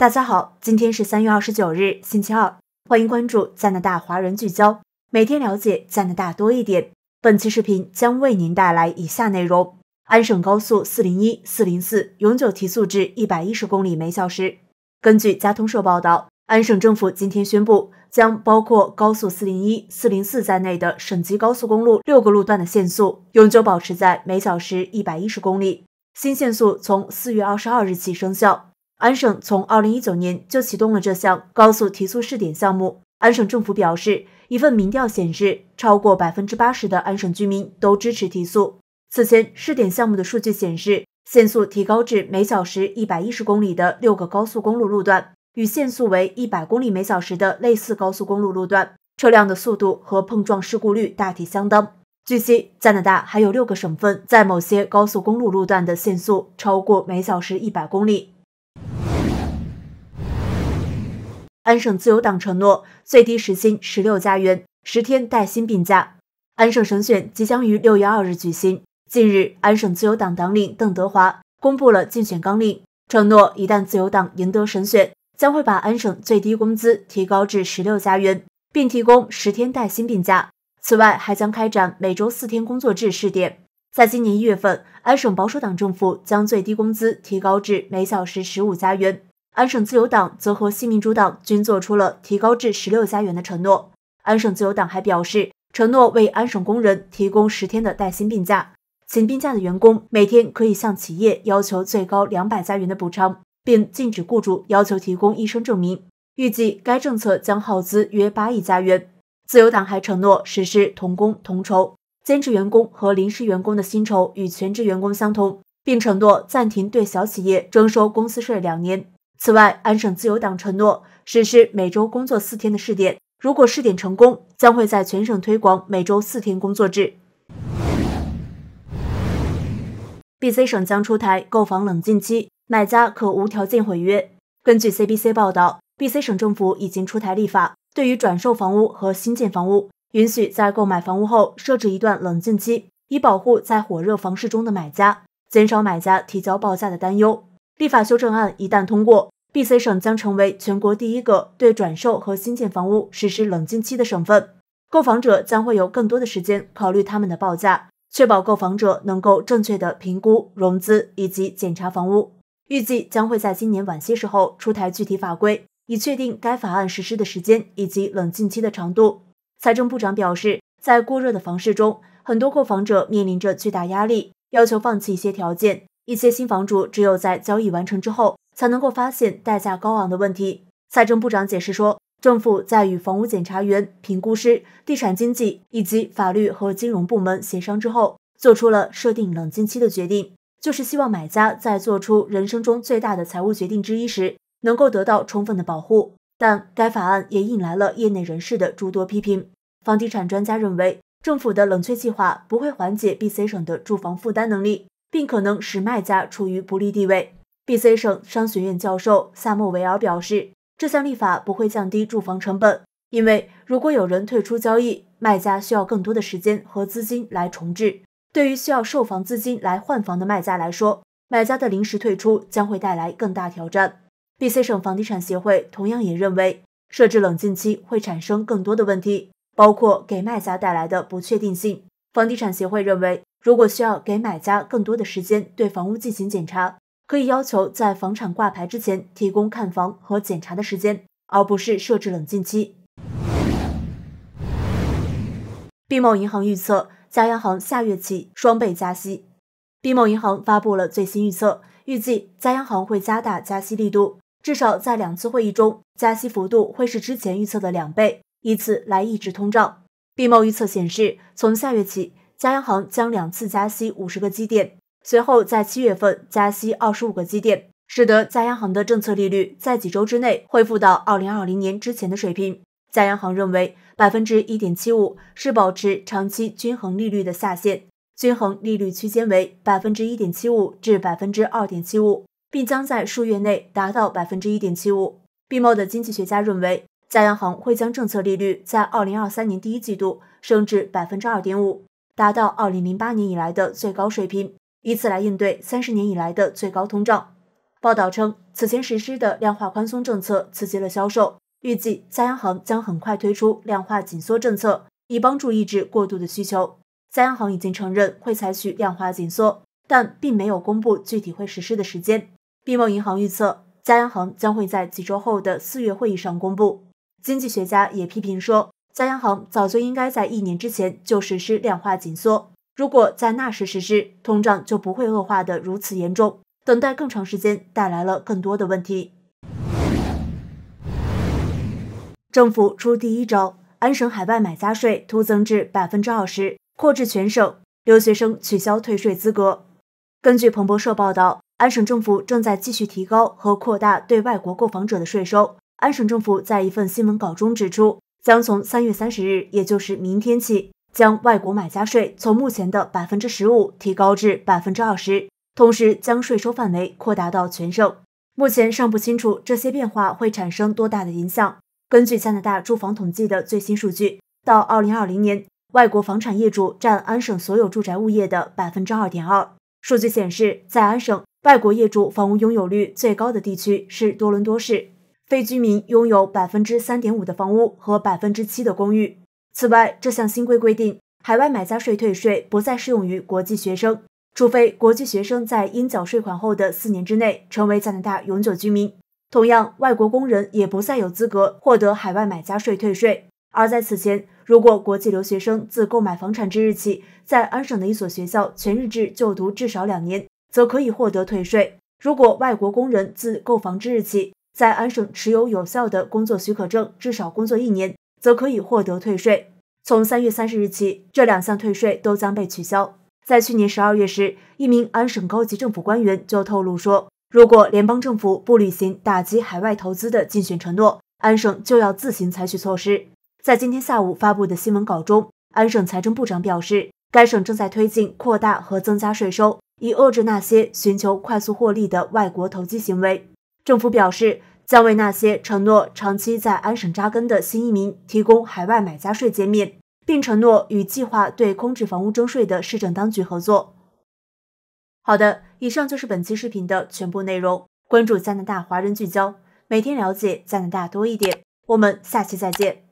大家好，今天是三月二十九日，星期二，欢迎关注加拿大华人聚焦，每天了解加拿大多一点。本期视频将为您带来以下内容：安省高速四零一、四零四永久提速至一百一十公里每小时。根据交通社报道，安省政府今天宣布，将包括高速四零一、四零四在内的省级高速公路六个路段的限速永久保持在每小时一百一十公里，新限速从四月二十二日起生效。安省从二零一九年就启动了这项高速提速试点项目。安省政府表示，一份民调显示，超过百分之八十的安省居民都支持提速。此前试点项目的数据显示，限速提高至每小时一百一十公里的六个高速公路路段，与限速为一百公里每小时的类似高速公路路段，车辆的速度和碰撞事故率大体相当。据悉，加拿大还有六个省份在某些高速公路路段的限速超过每小时一百公里。安省自由党承诺最低时薪十六加元十天带薪病假。安省省选即将于六月二日举行。近日，安省自由党党领邓德华公布了竞选纲领，承诺一旦自由党赢得省选，将会把安省最低工资提高至十六加元，并提供十天带薪病假。此外，还将开展每周四天工作制试点。在今年一月份，安省保守党政府将最低工资提高至每小时十五加元。安省自由党则和新民主党均做出了提高至十六加元的承诺。安省自由党还表示，承诺为安省工人提供十天的带薪病假，请病假的员工每天可以向企业要求最高两百加元的补偿，并禁止雇主要求提供医生证明。预计该政策将耗资约八亿加元。自由党还承诺实施同工同酬，兼职员工和临时员工的薪酬与全职员工相同，并承诺暂停对小企业征收公司税两年。此外，安省自由党承诺实施每周工作四天的试点，如果试点成功，将会在全省推广每周四天工作制。BC 省将出台购房冷静期，买家可无条件毁约。根据 CBC 报道，BC 省政府已经出台立法，对于转售房屋和新建房屋，允许在购买房屋后设置一段冷静期，以保护在火热房市中的买家，减少买家提交报价的担忧。立法修正案一旦通过，BC 省将成为全国第一个对转售和新建房屋实施冷静期的省份。购房者将会有更多的时间考虑他们的报价，确保购房者能够正确的评估融资以及检查房屋。预计将会在今年晚些时候出台具体法规，以确定该法案实施的时间以及冷静期的长度。财政部长表示，在过热的房市中，很多购房者面临着巨大压力，要求放弃一些条件。一些新房主只有在交易完成之后，才能够发现代价高昂的问题。财政部长解释说，政府在与房屋检查员、评估师、地产经纪以及法律和金融部门协商之后，做出了设定冷静期的决定，就是希望买家在做出人生中最大的财务决定之一时，能够得到充分的保护。但该法案也引来了业内人士的诸多批评。房地产专家认为，政府的冷却计划不会缓解 BC 省的住房负担能力。并可能使卖家处于不利地位。BC 省商学院教授萨莫维尔表示，这项立法不会降低住房成本，因为如果有人退出交易，卖家需要更多的时间和资金来重置。对于需要售房资金来换房的卖家来说，买家的临时退出将会带来更大挑战。BC 省房地产协会同样也认为，设置冷静期会产生更多的问题，包括给卖家带来的不确定性。房地产协会认为。如果需要给买家更多的时间对房屋进行检查，可以要求在房产挂牌之前提供看房和检查的时间，而不是设置冷静期。毕某银行预测，加央行下月起双倍加息。毕某银行发布了最新预测，预计加央行会加大加息力度，至少在两次会议中，加息幅度会是之前预测的两倍，以此来抑制通胀。毕某预测显示，从下月起。加央行将两次加息五十个基点，随后在七月份加息二十五个基点，使得加央行的政策利率在几周之内恢复到二零二零年之前的水平。加央行认为，百分之一点七五是保持长期均衡利率的下限，均衡利率区间为百分之一点七五至百分之二点七五，并将在数月内达到百分之一点七五。毕茂的经济学家认为，加央行会将政策利率在二零二三年第一季度升至百分之二点五。达到2008年以来的最高水平，以此来应对三十年以来的最高通胀。报道称，此前实施的量化宽松政策刺激了销售，预计加央行将很快推出量化紧缩政策，以帮助抑制过度的需求。加央行已经承认会采取量化紧缩，但并没有公布具体会实施的时间。毕茂银行预测，加央行将会在几周后的四月会议上公布。经济学家也批评说。加央行早就应该在一年之前就实施量化紧缩，如果在那时实施，通胀就不会恶化的如此严重。等待更长时间带来了更多的问题。政府出第一招，安省海外买家税突增至百分之二十，扩至全省，留学生取消退税资格。根据彭博社报道，安省政府正在继续提高和扩大对外国购房者的税收。安省政府在一份新闻稿中指出。将从三月三十日，也就是明天起，将外国买家税从目前的百分之十五提高至百分之二十，同时将税收范围扩大到全省。目前尚不清楚这些变化会产生多大的影响。根据加拿大住房统计的最新数据，到二零二零年，外国房产业主占安省所有住宅物业的百分之二点二。数据显示，在安省外国业主房屋拥有率最高的地区是多伦多市。非居民拥有百分之三点五的房屋和百分之七的公寓。此外，这项新规规定，海外买家税退税不再适用于国际学生，除非国际学生在应缴税款后的四年之内成为加拿大永久居民。同样，外国工人也不再有资格获得海外买家税退税。而在此前，如果国际留学生自购买房产之日起，在安省的一所学校全日制就读至少两年，则可以获得退税。如果外国工人自购房之日起，在安省持有有效的工作许可证，至少工作一年，则可以获得退税。从三月三十日起，这两项退税都将被取消。在去年十二月时，一名安省高级政府官员就透露说，如果联邦政府不履行打击海外投资的竞选承诺，安省就要自行采取措施。在今天下午发布的新闻稿中，安省财政部长表示，该省正在推进扩大和增加税收，以遏制那些寻求快速获利的外国投机行为。政府表示，将为那些承诺长期在安省扎根的新移民提供海外买家税减免，并承诺与计划对空置房屋征税的市政当局合作。好的，以上就是本期视频的全部内容。关注加拿大华人聚焦，每天了解加拿大多一点。我们下期再见。